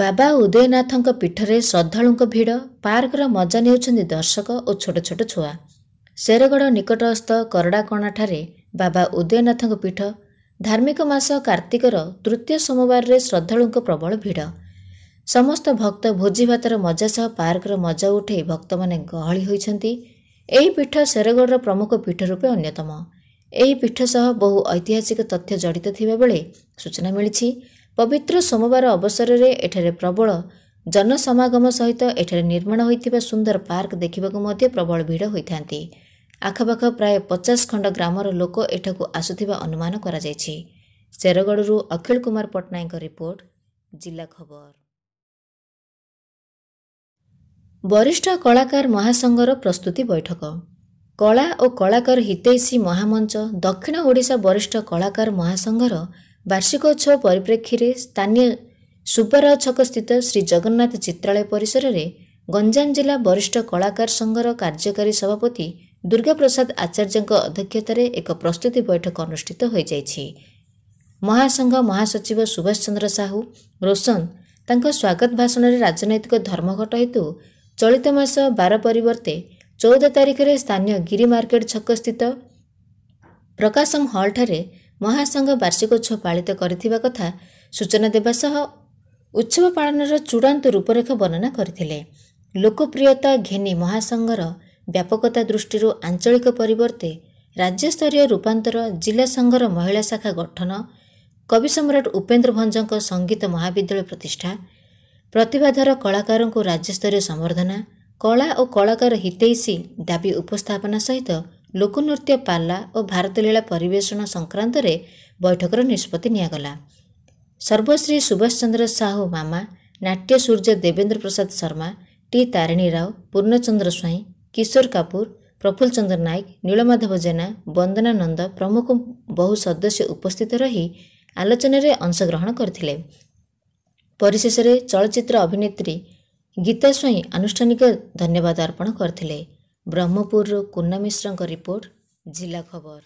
ବାବା ଉଦୟନାଥଙ୍କ ପୀଠରେ ଶ୍ରଦ୍ଧାଳୁଙ୍କ ଭିଡ଼ ପାର୍କର ମଜା ନେଉଛନ୍ତି ଦର୍ଶକ ଓ ଛୋଟ ଛୋଟ ଛୁଆ ଶେରଗଡ଼ ନିକଟସ୍ଥ କରଡ଼ାକଣାଠାରେ ବାବା ଉଦୟନାଥଙ୍କ ପୀଠ ଧାର୍ମିକ ମାସ କାର୍ତ୍ତିକର ତୃତୀୟ ସୋମବାରରେ ଶ୍ରଦ୍ଧାଳୁଙ୍କ ପ୍ରବଳ ଭିଡ଼ ସମସ୍ତ ଭକ୍ତ ଭୋଜି ଭାତର ମଜା ସହ ପାର୍କର ମଜା ଉଠାଇ ଭକ୍ତମାନେ ଗହଳି ହୋଇଛନ୍ତି ଏହି ପୀଠ ଶେରଗଡ଼ର ପ୍ରମୁଖ ପୀଠ ରୂପେ ଅନ୍ୟତମ ଏହି ପୀଠ ସହ ବହୁ ଐତିହାସିକ ତଥ୍ୟ ଜଡ଼ିତ ଥିବାବେଳେ ସୂଚନା ମିଳିଛି ପବିତ୍ର ସୋମବାର ଅବସରରେ ଏଠାରେ ପ୍ରବଳ ଜନସମାଗମ ସହିତ ଏଠାରେ ନିର୍ମାଣ ହୋଇଥିବା ସୁନ୍ଦର ପାର୍କ ଦେଖିବାକୁ ମଧ୍ୟ ପ୍ରବଳ ଭିଡ଼ ହୋଇଥାନ୍ତି ଆଖପାଖ ପ୍ରାୟ ପଚାଶ ଖଣ୍ଡ ଗ୍ରାମର ଲୋକ ଏଠାକୁ ଆସୁଥିବା ଅନୁମାନ କରାଯାଇଛି ଶେରଗଡ଼ରୁ ଅଖିଳ କୁମାର ପଟ୍ଟନାୟକଙ୍କ ରିପୋର୍ଟ ଜିଲ୍ଲା ଖବର ବରିଷ୍ଠ କଳାକାର ମହାସଂଘର ପ୍ରସ୍ତୁତି ବୈଠକ କଳା ଓ କଳାକାର ହିତୈଷୀ ମହାମଞ୍ଚ ଦକ୍ଷିଣ ଓଡ଼ିଶା ବରିଷ୍ଠ କଳାକାର ମହାସଂଘର ବାର୍ଷିକ ଉତ୍ସବ ପରିପ୍ରେକ୍ଷୀରେ ସ୍ଥାନୀୟ ସୁବାରାଓ ଛକସ୍ଥିତ ଶ୍ରୀ ଜଗନ୍ନାଥ ଚିତ୍ରାଳୟ ପରିସରରେ ଗଞ୍ଜାମ ଜିଲ୍ଲା ବରିଷ୍ଠ କଳାକାର ସଂଘର କାର୍ଯ୍ୟକାରୀ ସଭାପତି ଦୁର୍ଗା ପ୍ରସାଦ ଆଚାର୍ଯ୍ୟଙ୍କ ଅଧ୍ୟକ୍ଷତାରେ ଏକ ପ୍ରସ୍ତୁତି ବୈଠକ ଅନୁଷ୍ଠିତ ହୋଇଯାଇଛି ମହାସଂଘ ମହାସଚିବ ସୁଭାଷ ଚନ୍ଦ୍ର ସାହୁ ରୋଶନ ତାଙ୍କ ସ୍ୱାଗତ ଭାଷଣରେ ରାଜନୈତିକ ଧର୍ମଘଟ ହେତୁ ଚଳିତ ମାସ ବାର ପରିବର୍ତ୍ତେ ଚଉଦ ତାରିଖରେ ସ୍ଥାନୀୟ ଗିରି ମାର୍କେଟ ଛକସ୍ଥିତ ପ୍ରକାଶମ ହଲ୍ଠାରେ ମହାସଂଘ ବାର୍ଷିକ ଉତ୍ସବ ପାଳିତ କରିଥିବା କଥା ସୂଚନା ଦେବା ସହ ଉତ୍ସବ ପାଳନର ଚୂଡ଼ାନ୍ତ ରୂପରେଖ ବର୍ଣ୍ଣନା କରିଥିଲେ ଲୋକପ୍ରିୟତା ଘେନି ମହାସଂଘର ବ୍ୟାପକତା ଦୃଷ୍ଟିରୁ ଆଞ୍ଚଳିକ ପରିବର୍ତ୍ତେ ରାଜ୍ୟସ୍ତରୀୟ ରୂପାନ୍ତର ଜିଲ୍ଲା ସଂଘର ମହିଳା ଶାଖା ଗଠନ କବି ସମ୍ରାଟ ଉପେନ୍ଦ୍ର ଭଞ୍ଜଙ୍କ ସଙ୍ଗୀତ ମହାବିଦ୍ୟାଳୟ ପ୍ରତିଷ୍ଠା ପ୍ରତିଭାଧର କଳାକାରଙ୍କୁ ରାଜ୍ୟସ୍ତରୀୟ ସମ୍ବର୍ଦ୍ଧନା କଳା ଓ କଳାକାର ହିତେଇସି ଦାବି ଉପସ୍ଥାପନା ସହିତ ଲୋକନୃତ୍ୟ ପାଲା ଓ ଭାରତଲୀଳା ପରିବେଷଣ ସଂକ୍ରାନ୍ତରେ ବୈଠକର ନିଷ୍ପତ୍ତି ନିଆଗଲା ସର୍ବଶ୍ରୀ ସୁଭାଷ ଚନ୍ଦ୍ର ସାହୁ ମାମା ନାଟ୍ୟ ସୂର୍ଯ୍ୟ ଦେବେନ୍ଦ୍ର ପ୍ରସାଦ ଶର୍ମା ଟି ତାରିଣୀ ରାଓ ପୂର୍ଣ୍ଣଚନ୍ଦ୍ର ସ୍ୱାଇଁ କିଶୋର କାପୁର ପ୍ରଫୁଲ୍ଲ ଚନ୍ଦ୍ର ନାୟକ ନୀଳମାଧବ ଜେନା ବନ୍ଦନା ନନ୍ଦ ପ୍ରମୁଖ ବହୁ ସଦସ୍ୟ ଉପସ୍ଥିତ ରହି ଆଲୋଚନାରେ ଅଂଶଗ୍ରହଣ କରିଥିଲେ ପରିଶେଷରେ ଚଳଚ୍ଚିତ୍ର ଅଭିନେତ୍ରୀ ଗୀତା ସ୍ୱାଇଁ ଆନୁଷ୍ଠାନିକ ଧନ୍ୟବାଦ ଅର୍ପଣ କରିଥିଲେ ବ୍ରହ୍ମପୁରରୁ କୁନା ମିଶ୍ରଙ୍କ ରିପୋର୍ଟ ଜିଲ୍ଲା ଖବର